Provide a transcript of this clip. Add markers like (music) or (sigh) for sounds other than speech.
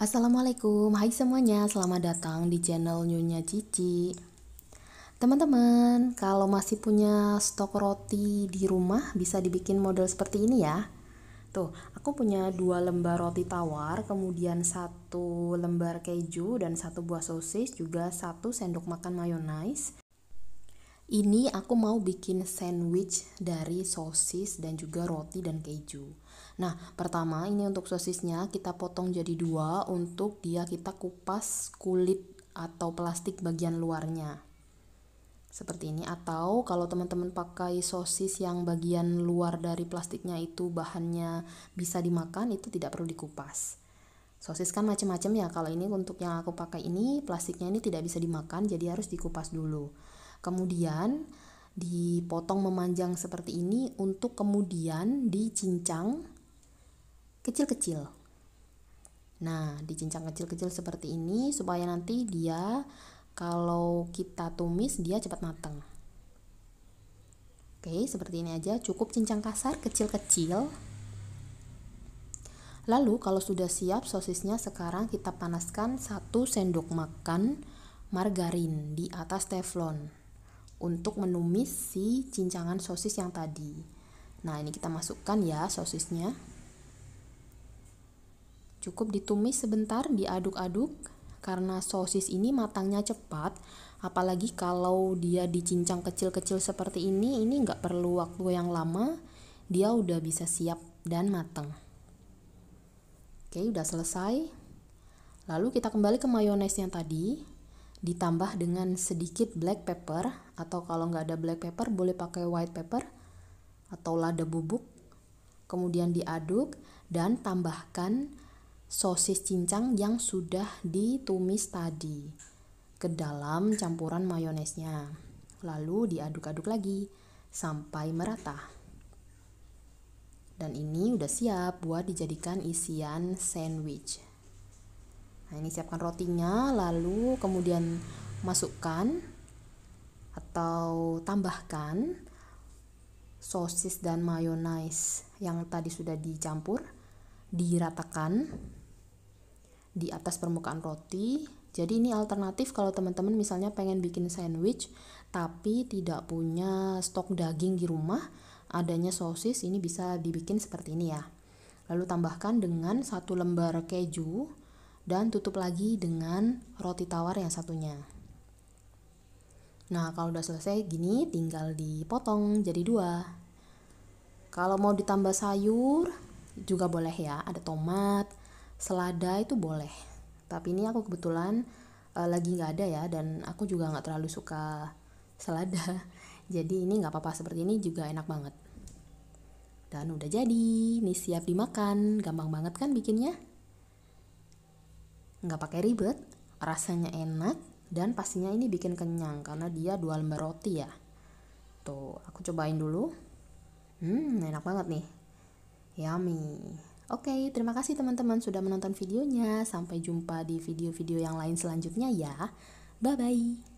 Assalamualaikum, hai semuanya, selamat datang di channel Nyonya Cici Teman-teman, kalau masih punya stok roti di rumah bisa dibikin model seperti ini ya Tuh, aku punya dua lembar roti tawar, kemudian satu lembar keju dan satu buah sosis, juga satu sendok makan mayonnaise. Ini aku mau bikin sandwich dari sosis dan juga roti dan keju. Nah, pertama ini untuk sosisnya kita potong jadi dua untuk dia kita kupas kulit atau plastik bagian luarnya. Seperti ini atau kalau teman-teman pakai sosis yang bagian luar dari plastiknya itu bahannya bisa dimakan itu tidak perlu dikupas. Sosis kan macam-macam ya. Kalau ini untuk yang aku pakai ini plastiknya ini tidak bisa dimakan jadi harus dikupas dulu. Kemudian dipotong memanjang seperti ini untuk kemudian dicincang kecil-kecil. Nah, dicincang kecil-kecil seperti ini supaya nanti dia kalau kita tumis dia cepat matang. Oke, seperti ini aja, cukup cincang kasar kecil-kecil. Lalu kalau sudah siap sosisnya sekarang kita panaskan 1 sendok makan margarin di atas teflon untuk menumis si cincangan sosis yang tadi. Nah, ini kita masukkan ya sosisnya. Cukup ditumis sebentar, diaduk-aduk karena sosis ini matangnya cepat. Apalagi kalau dia dicincang kecil-kecil seperti ini, ini nggak perlu waktu yang lama, dia udah bisa siap dan matang. Oke, udah selesai. Lalu kita kembali ke mayones yang tadi ditambah dengan sedikit black pepper atau kalau nggak ada black pepper boleh pakai white pepper atau lada bubuk kemudian diaduk dan tambahkan sosis cincang yang sudah ditumis tadi ke dalam campuran mayonesnya lalu diaduk-aduk lagi sampai merata dan ini udah siap buat dijadikan isian sandwich Nah, ini siapkan rotinya, lalu kemudian masukkan atau tambahkan sosis dan mayonaise yang tadi sudah dicampur, diratakan di atas permukaan roti. Jadi ini alternatif kalau teman-teman misalnya pengen bikin sandwich tapi tidak punya stok daging di rumah, adanya sosis ini bisa dibikin seperti ini ya. Lalu tambahkan dengan satu lembar keju dan tutup lagi dengan roti tawar yang satunya. Nah, kalau udah selesai gini tinggal dipotong jadi dua. Kalau mau ditambah sayur juga boleh ya, ada tomat, selada itu boleh. Tapi ini aku kebetulan uh, lagi nggak ada ya dan aku juga nggak terlalu suka selada. (laughs) Jadi ini nggak apa-apa seperti ini juga enak banget. Dan udah jadi, ini siap dimakan. Gampang banget kan bikinnya? nggak pakai ribet, rasanya enak, dan pastinya ini bikin kenyang karena dia dua lembar roti ya. Tuh, aku cobain dulu. Hmm, enak banget nih. Yummy. Oke, okay, terima kasih teman-teman sudah menonton videonya. Sampai jumpa di video-video yang lain selanjutnya ya. Bye-bye.